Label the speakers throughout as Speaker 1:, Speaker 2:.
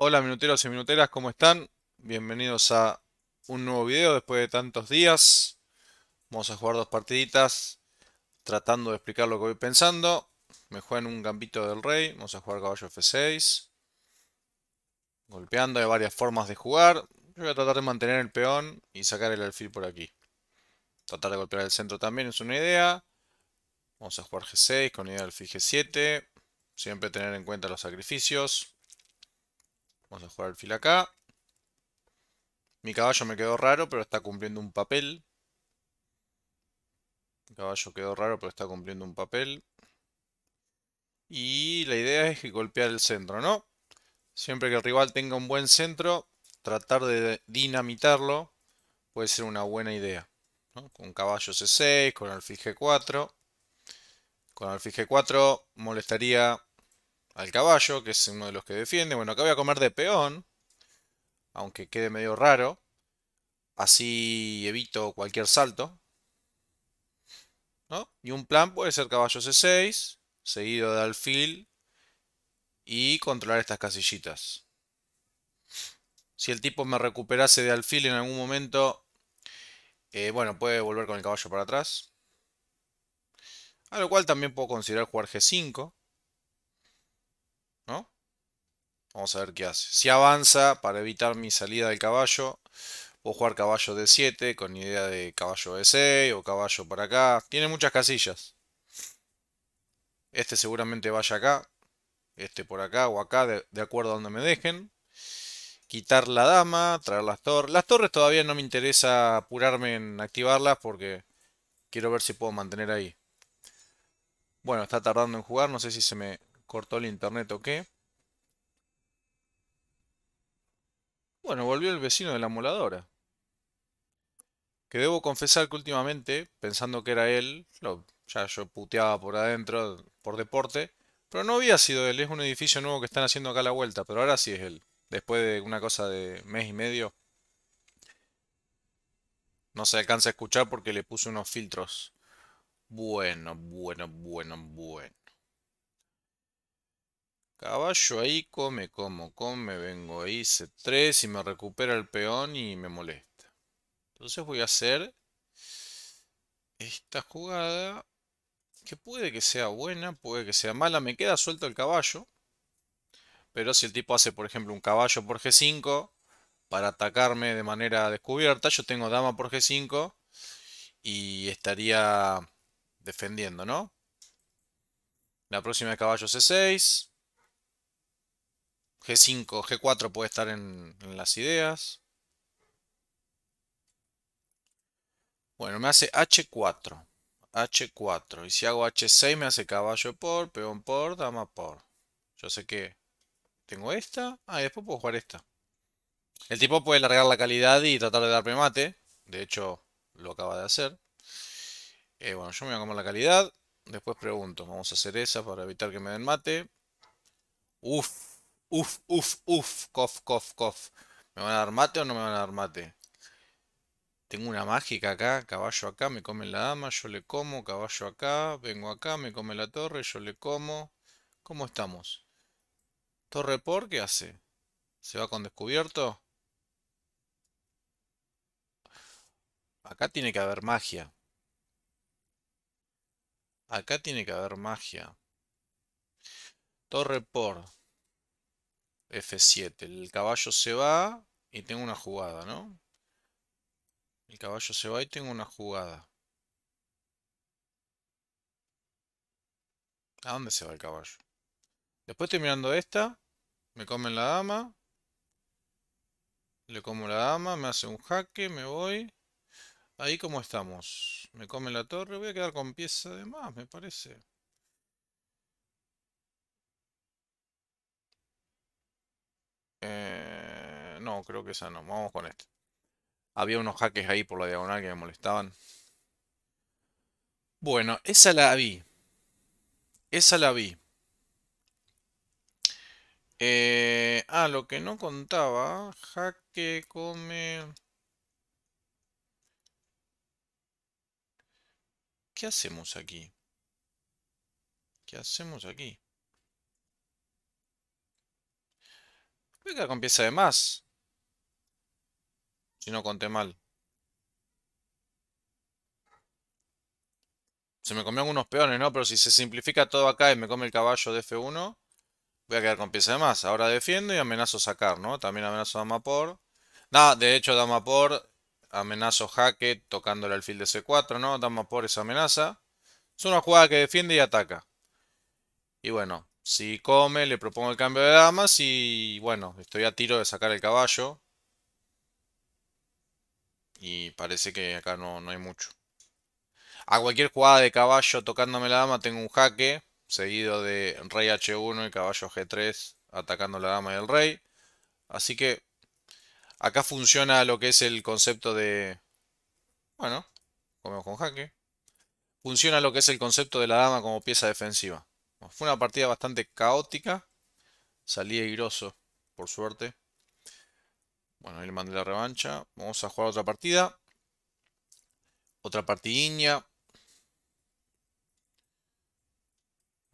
Speaker 1: Hola minuteros y minuteras, ¿cómo están? Bienvenidos a un nuevo video después de tantos días. Vamos a jugar dos partiditas tratando de explicar lo que voy pensando. Me juegan un gambito del rey, vamos a jugar caballo f6. Golpeando, hay varias formas de jugar. Yo voy a tratar de mantener el peón y sacar el alfil por aquí. Tratar de golpear el centro también es una idea. Vamos a jugar g6 con idea de alfil g7. Siempre tener en cuenta los sacrificios. Vamos a jugar fil acá. Mi caballo me quedó raro, pero está cumpliendo un papel. Mi caballo quedó raro, pero está cumpliendo un papel. Y la idea es que golpear el centro, ¿no? Siempre que el rival tenga un buen centro, tratar de dinamitarlo puede ser una buena idea. Con caballo C6, con alfil G4. Con alfil G4 molestaría al caballo, que es uno de los que defiende. Bueno, acá voy a comer de peón, aunque quede medio raro. Así evito cualquier salto. ¿No? Y un plan puede ser caballo C6, seguido de alfil y controlar estas casillitas. Si el tipo me recuperase de alfil en algún momento, eh, bueno, puede volver con el caballo para atrás. A lo cual también puedo considerar jugar G5. Vamos a ver qué hace. Si avanza, para evitar mi salida del caballo, puedo jugar caballo D7 con idea de caballo E6 o caballo para acá. Tiene muchas casillas. Este seguramente vaya acá. Este por acá o acá, de, de acuerdo a donde me dejen. Quitar la dama, traer las torres. Las torres todavía no me interesa apurarme en activarlas porque quiero ver si puedo mantener ahí. Bueno, está tardando en jugar. No sé si se me cortó el internet o qué. Bueno, volvió el vecino de la moladora. Que debo confesar que últimamente, pensando que era él, ya yo puteaba por adentro, por deporte, pero no había sido él, es un edificio nuevo que están haciendo acá la vuelta, pero ahora sí es él, después de una cosa de mes y medio. No se alcanza a escuchar porque le puse unos filtros. Bueno, bueno, bueno, bueno. Caballo ahí, come, como, come, vengo ahí, c3 y me recupera el peón y me molesta. Entonces voy a hacer esta jugada que puede que sea buena, puede que sea mala. Me queda suelto el caballo. Pero si el tipo hace, por ejemplo, un caballo por g5 para atacarme de manera descubierta, yo tengo dama por g5 y estaría defendiendo, ¿no? La próxima es caballo c6. G5, G4 puede estar en, las ideas. Bueno, me hace H4. H4. Y si hago H6 me hace caballo por, peón por, dama por. Yo sé que tengo esta. Ah, y después puedo jugar esta. El tipo puede largar la calidad y tratar de darme mate. De hecho, lo acaba de hacer. Eh, bueno, yo me voy a comer la calidad. Después pregunto. Vamos a hacer esa para evitar que me den mate. Uf, Uf, uf, uf, cof, cof, cof. ¿Me van a dar mate o no me van a dar mate? Tengo una mágica acá, caballo acá, me come la dama, yo le como, caballo acá, vengo acá, me come la torre, yo le como. ¿Cómo estamos? ¿Torre por qué hace? ¿Se va con descubierto? Acá tiene que haber magia. Acá tiene que haber magia. Torre por. F7. El caballo se va y tengo una jugada, ¿no? El caballo se va y tengo una jugada. ¿A dónde se va el caballo? Después estoy mirando esta. Me comen la dama. Le como la dama, me hace un jaque, me voy. Ahí como estamos. Me come la torre, voy a quedar con pieza de más, me parece. Eh, no, creo que esa no. Vamos con esta Había unos jaques ahí por la diagonal que me molestaban. Bueno, esa la vi. Esa la vi. Eh, ah, lo que no contaba. Jaque come... ¿Qué hacemos aquí? ¿Qué hacemos aquí? Voy a quedar con pieza de más. Si no conté mal. Se me comieron unos peones, ¿no? Pero si se simplifica todo acá y me come el caballo de F1, voy a quedar con pieza de más. Ahora defiendo y amenazo sacar, ¿no? También amenazo a por. Nada, de hecho por. amenazo jaque tocándole al alfil de C4, ¿no? por esa amenaza. Es una jugada que defiende y ataca. Y bueno, si come, le propongo el cambio de damas y bueno, estoy a tiro de sacar el caballo. Y parece que acá no, hay mucho. A cualquier jugada de caballo tocándome la dama tengo un jaque, seguido de rey h1 y caballo g3 atacando la dama y el rey. Así que acá funciona lo que es el concepto de... Bueno, comemos con jaque. Funciona lo que es el concepto de la dama como pieza defensiva. Fue una partida bastante caótica. Salí airoso, por suerte. Bueno, ahí le mandé la revancha. Vamos a jugar otra partida. Otra partidinha.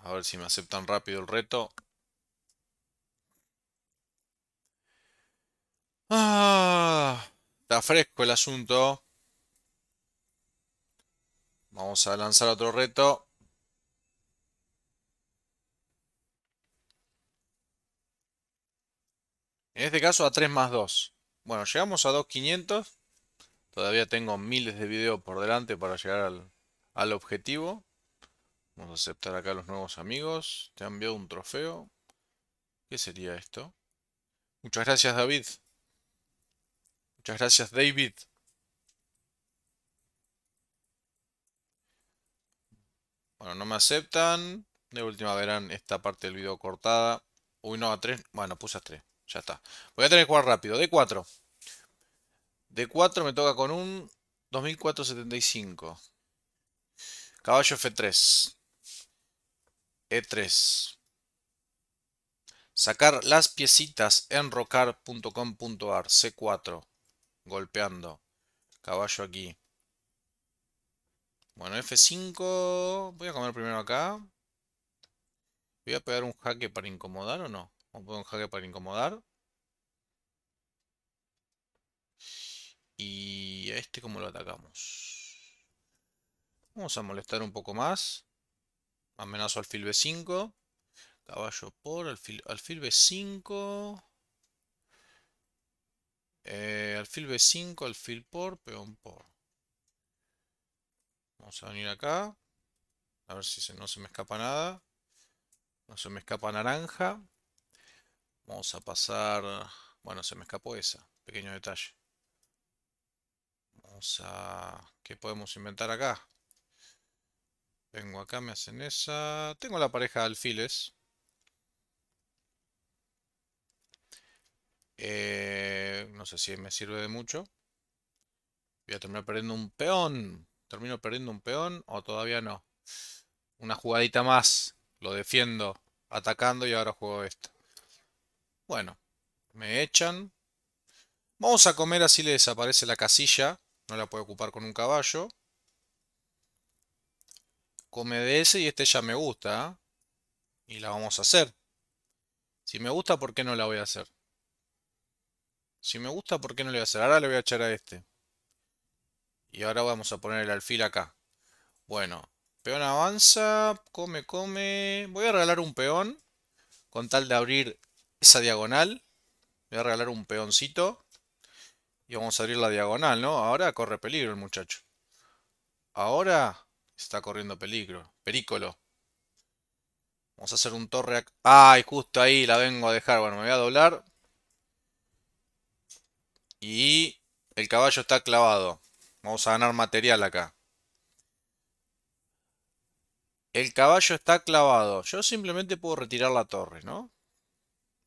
Speaker 1: A ver si me aceptan rápido el reto. Ah, está fresco el asunto. Vamos a lanzar otro reto. En este caso a 3 más 2. Bueno, llegamos a 2500. Todavía tengo miles de videos por delante para llegar al, objetivo. Vamos a aceptar acá a los nuevos amigos. Te han enviado un trofeo. ¿Qué sería esto? Muchas gracias, David. Muchas gracias, David. Bueno, no me aceptan. De última verán esta parte del video cortada. Uy, no, a 3. Bueno, puse a 3. Ya está. Voy a tener que jugar rápido. D4. D4 me toca con un 2475. Caballo F3. E3. Sacar las piecitas en rocar.com.ar. C4. Golpeando. Caballo aquí. Bueno, F5. Voy a comer primero acá. Voy a pegar un jaque para incomodar o no. Un a poner un para incomodar. Y a este cómo lo atacamos. Vamos a molestar un poco más. Amenazo alfil B5. Caballo por alfil, alfil B5. Eh, alfil B5, alfil por, peón por. Vamos a venir acá. A ver si no se me escapa nada. No se me escapa naranja. Vamos a pasar... Bueno, se me escapó esa. Pequeño detalle. Vamos a... ¿Qué podemos inventar acá? Vengo acá, me hacen esa... Tengo la pareja de alfiles. Eh, no sé si me sirve de mucho. Voy a terminar perdiendo un peón. ¿Termino perdiendo un peón o todavía no? Una jugadita más. Lo defiendo atacando y ahora juego esto. Bueno, me echan. Vamos a comer así le desaparece la casilla. No la puede ocupar con un caballo. Come de ese y este ya me gusta. ¿ah? Y la vamos a hacer. Si me gusta, ¿por qué no la voy a hacer? Si me gusta, ¿por qué no le voy a hacer? Ahora le voy a echar a este. Y ahora vamos a poner el alfil acá. Bueno, peón avanza, come, come. Voy a regalar un peón con tal de abrir esa diagonal. voy a regalar un peoncito. Y vamos a abrir la diagonal, ¿no? Ahora corre peligro el muchacho. Ahora está corriendo peligro. Perícolo. Vamos a hacer un torre... ¡Ay! Justo ahí la vengo a dejar. Bueno, me voy a doblar. Y el caballo está clavado. Vamos a ganar material acá. El caballo está clavado. Yo simplemente puedo retirar la torre, ¿no?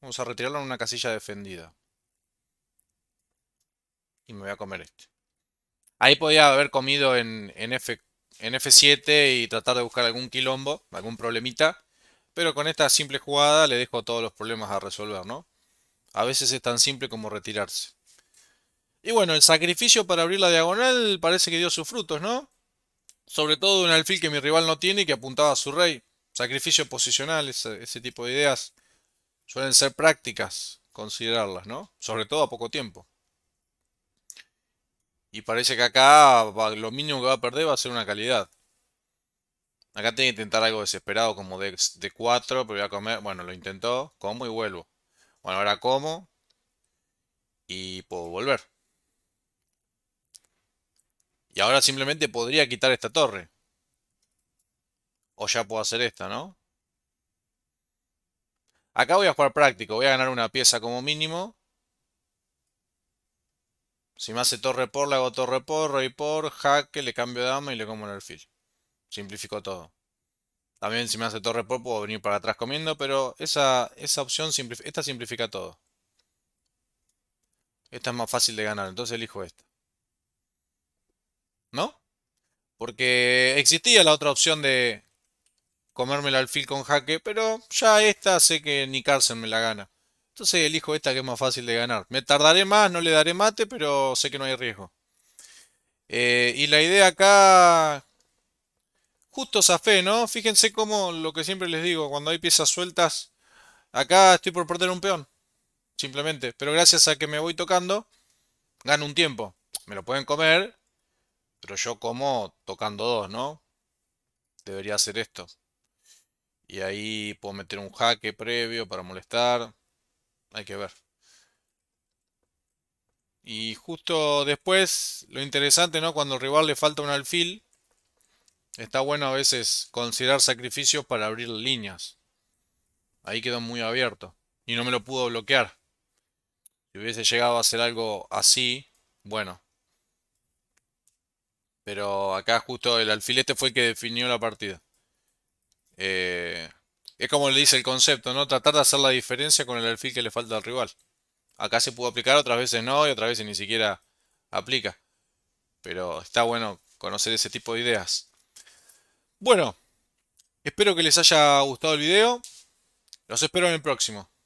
Speaker 1: Vamos a retirarlo en una casilla defendida. Y me voy a comer este. Ahí podía haber comido en, F, 7 y tratar de buscar algún quilombo, algún problemita. Pero con esta simple jugada le dejo todos los problemas a resolver, ¿no? A veces es tan simple como retirarse. Y bueno, el sacrificio para abrir la diagonal parece que dio sus frutos, ¿no? Sobre todo un alfil que mi rival no tiene y que apuntaba a su rey. Sacrificio posicional, ese tipo de ideas. Suelen ser prácticas considerarlas, ¿no? Sobre todo a poco tiempo. Y parece que acá lo mínimo que va a perder va a ser una calidad. Acá tiene que intentar algo desesperado como de, cuatro, 4, pero voy a comer. Bueno, lo intentó, como y vuelvo. Bueno, ahora como y puedo volver. Y ahora simplemente podría quitar esta torre. O ya puedo hacer esta, ¿no? Acá voy a jugar práctico, voy a ganar una pieza como mínimo. Si me hace torre por, le hago torre por, rey por, jaque, le cambio de dama y le como el alfil. Simplifico todo. También si me hace torre por puedo venir para atrás comiendo, pero esa, esa opción, esta simplifica todo. Esta es más fácil de ganar, entonces elijo esta. ¿No? Porque existía la otra opción de Comérmela al alfil con jaque, pero ya esta sé que ni cárcel me la gana. Entonces elijo esta que es más fácil de ganar. Me tardaré más, no le daré mate, pero sé que no hay riesgo. Eh, y la idea acá... Justo fe ¿no? Fíjense cómo lo que siempre les digo, cuando hay piezas sueltas... Acá estoy por perder un peón. Simplemente. Pero gracias a que me voy tocando, gano un tiempo. Me lo pueden comer, pero yo como tocando dos, ¿no? Debería hacer esto. Y ahí puedo meter un jaque previo para molestar. Hay que ver. Y justo después, lo interesante, ¿no? Cuando al rival le falta un alfil, está bueno a veces considerar sacrificios para abrir líneas. Ahí quedó muy abierto. Y no me lo pudo bloquear. Si hubiese llegado a hacer algo así, bueno. Pero acá justo el alfilete fue el que definió la partida. Eh, es como le dice el concepto, ¿no? Tratar de hacer la diferencia con el alfil que le falta al rival. Acá se pudo aplicar, otras veces no, y otras veces ni siquiera aplica. Pero está bueno conocer ese tipo de ideas. Bueno, espero que les haya gustado el video. Los espero en el próximo.